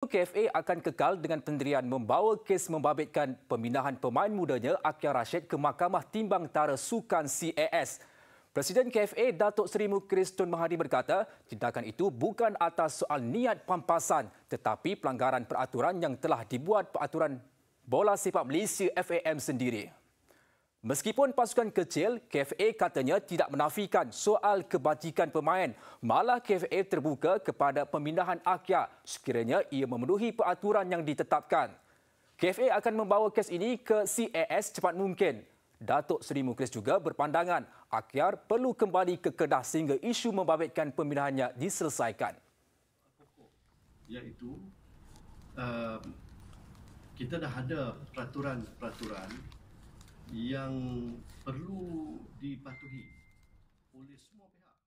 KFA akan kekal dengan pendirian membawa kes membabitkan pemindahan pemain mudanya Akhil Rashid ke Mahkamah Timbang Tara Sukan CAS. Presiden KFA Datuk Seri Mukris Tun Mahathir berkata, tindakan itu bukan atas soal niat pampasan tetapi pelanggaran peraturan yang telah dibuat peraturan bola sepak Malaysia FAM sendiri. Meskipun pasukan kecil, KFA katanya tidak menafikan soal kebajikan pemain. Malah KFA terbuka kepada pemindahan Akia sekiranya ia memenuhi peraturan yang ditetapkan. KFA akan membawa kes ini ke CAS cepat mungkin. Datuk Seri Mukhlis juga berpandangan Akiar perlu kembali ke Kedah sehingga isu membabitkan pemindahannya diselesaikan. Iaitu, uh, kita dah ada peraturan-peraturan yang perlu dipatuhi oleh semua pihak.